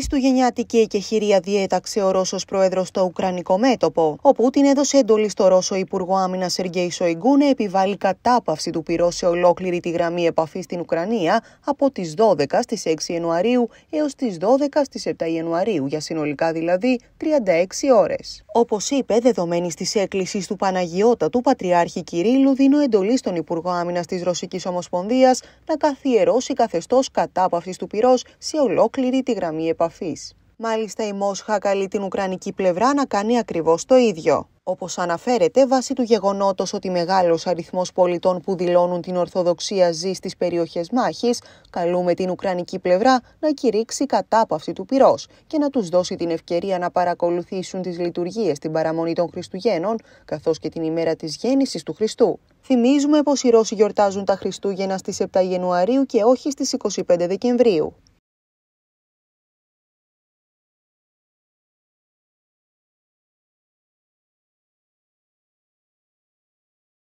χριστουγεννιάτικη εκεχηρία διέταξε ο Ρώσος πρόεδρος στο Ουκρανικό μέτωπο. Ο Πούτιν έδωσε εντολή στο Ρώσο Υπουργό Άμυνας Σεργέη Σοϊγκούνε να επιβάλλει κατάπαυση του πυρός σε ολόκληρη τη γραμμή επαφής στην Ουκρανία από τις 12 στι 6 Ιανουαρίου έως τις 12 στι 7 Ιανουαρίου, για συνολικά δηλαδή 36 ώρες. Όπως είπε, δεδομένη της έκκλησης του Παναγιώτα του Πατριάρχη Κυρίλου, δίνω εντολή στον Υπουργό Άμυνας της Ρωσικής Ομοσπονδίας να καθιερώσει καθεστώς κατάπαυσης του πυρός σε ολόκληρη τη γραμμή επαφής Μάλιστα η Μόσχα καλεί την Ουκρανική πλευρά να κάνει ακριβώς το ίδιο. Όπως αναφέρεται, βάσει του γεγονότος ότι μεγάλος αριθμός πολιτών που δηλώνουν την Ορθοδοξία ζει στις περιοχές μάχης καλούμε την Ουκρανική πλευρά να κηρύξει κατάπαυση του πυρός και να τους δώσει την ευκαιρία να παρακολουθήσουν τις λειτουργίες την παραμονή των Χριστουγέννων, καθώς και την ημέρα της γέννησης του Χριστού. Θυμίζουμε πως οι Ρώσοι γιορτάζουν τα Χριστούγεννα στις 7 Ιανουαρίου και όχι στις 25 Δεκεμβρίου.